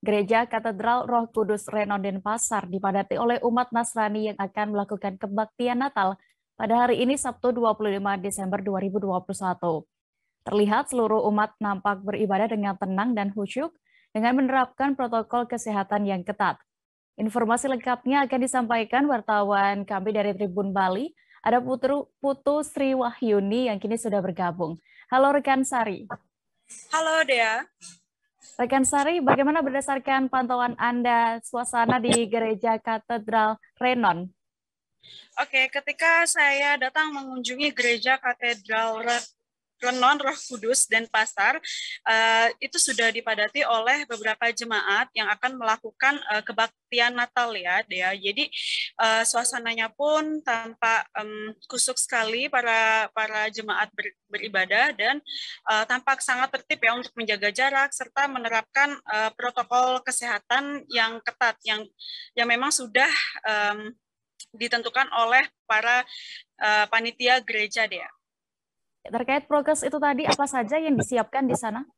Gereja Katedral Roh Kudus Renon Denpasar dipadati oleh umat Nasrani yang akan melakukan kebaktian Natal pada hari ini Sabtu 25 Desember 2021. Terlihat seluruh umat nampak beribadah dengan tenang dan khusyuk dengan menerapkan protokol kesehatan yang ketat. Informasi lengkapnya akan disampaikan wartawan kami dari Tribun Bali, ada Putru Putu Sri Wahyuni yang kini sudah bergabung. Halo rekan Sari. Halo Dea. Rekan Sari, bagaimana berdasarkan pantauan Anda suasana di Gereja Katedral Renon? Oke, ketika saya datang mengunjungi Gereja Katedral Renon Roh Kudus dan Pasar uh, itu sudah dipadati oleh beberapa jemaat yang akan melakukan uh, kebaktian Natal ya, dea. Jadi uh, suasananya pun tampak um, kusuk sekali para para jemaat ber, beribadah dan uh, tampak sangat tertib ya untuk menjaga jarak serta menerapkan uh, protokol kesehatan yang ketat yang yang memang sudah um, ditentukan oleh para uh, panitia gereja dea. Terkait prokes itu tadi apa saja yang disiapkan di sana?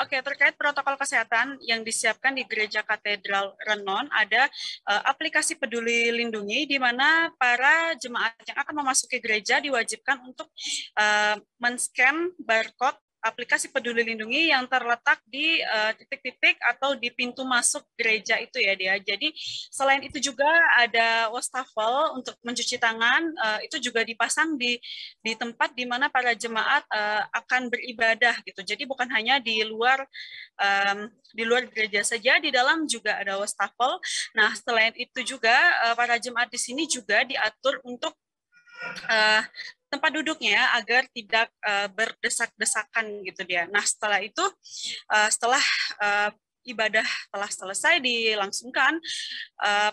Oke, terkait protokol kesehatan yang disiapkan di Gereja Katedral Renon, ada uh, aplikasi Peduli Lindungi, di mana para jemaat yang akan memasuki gereja diwajibkan untuk uh, men-scan barcode aplikasi Peduli Lindungi yang terletak di eh, titik-titik uh, atau di pintu masuk gereja itu ya dia. Jadi selain itu juga ada wastafel untuk mencuci tangan uh, itu juga dipasang di di tempat di mana para jemaat uh, akan beribadah gitu. Jadi bukan hanya di luar um, di luar gereja saja, di dalam juga ada wastafel. Nah, selain itu juga uh, para jemaat di sini juga diatur untuk uh, tempat duduknya agar tidak uh, berdesak-desakan gitu dia. Nah setelah itu uh, setelah uh, ibadah telah selesai dilangsungkan,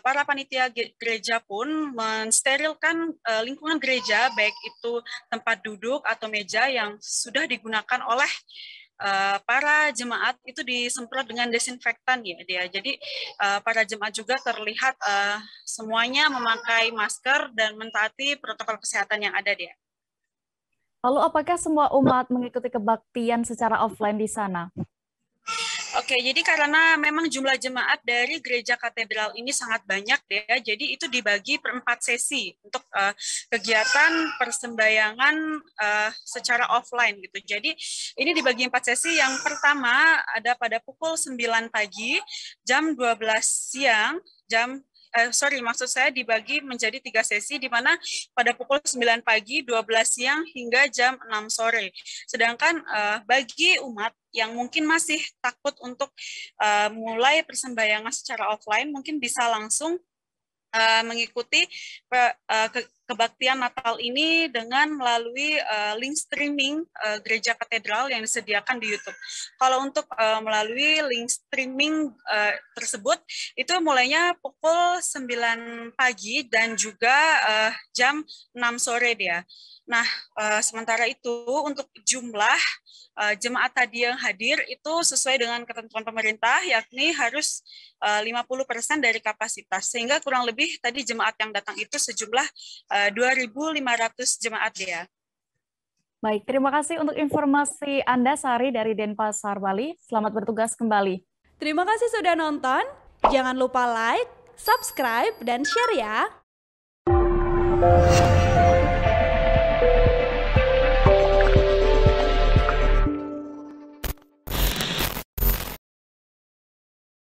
para panitia gereja pun mensterilkan lingkungan gereja, baik itu tempat duduk atau meja yang sudah digunakan oleh para jemaat itu disemprot dengan desinfektan ya dia. Jadi para jemaat juga terlihat semuanya memakai masker dan mentaati protokol kesehatan yang ada dia. Lalu apakah semua umat mengikuti kebaktian secara offline di sana? Oke, jadi karena memang jumlah jemaat dari gereja katedral ini sangat banyak ya, jadi itu dibagi per empat sesi untuk uh, kegiatan persembayangan uh, secara offline gitu. Jadi ini dibagi empat sesi. Yang pertama ada pada pukul 9 pagi, jam 12 siang, jam eh, sorry maksud saya dibagi menjadi tiga sesi di mana pada pukul 9 pagi, 12 siang hingga jam 6 sore. Sedangkan eh, bagi umat yang mungkin masih takut untuk eh, mulai persembahyangan secara offline mungkin bisa langsung uh, mengikuti uh, ke, kebaktian Natal ini dengan melalui uh, link streaming uh, gereja katedral yang disediakan di YouTube. Kalau untuk uh, melalui link streaming uh, tersebut itu mulainya pukul 9 pagi dan juga uh, jam 6 sore dia. Nah, uh, sementara itu untuk jumlah uh, jemaat tadi yang hadir itu sesuai dengan ketentuan pemerintah yakni harus uh, 50% dari kapasitas. Sehingga kurang lebih tadi jemaat yang datang itu sejumlah uh, 2.500 eh, jemaat dia. Baik, terima kasih untuk informasi Anda Sari dari Denpasar, Bali. Selamat bertugas kembali. Terima kasih sudah nonton. Jangan lupa like, subscribe, dan share ya.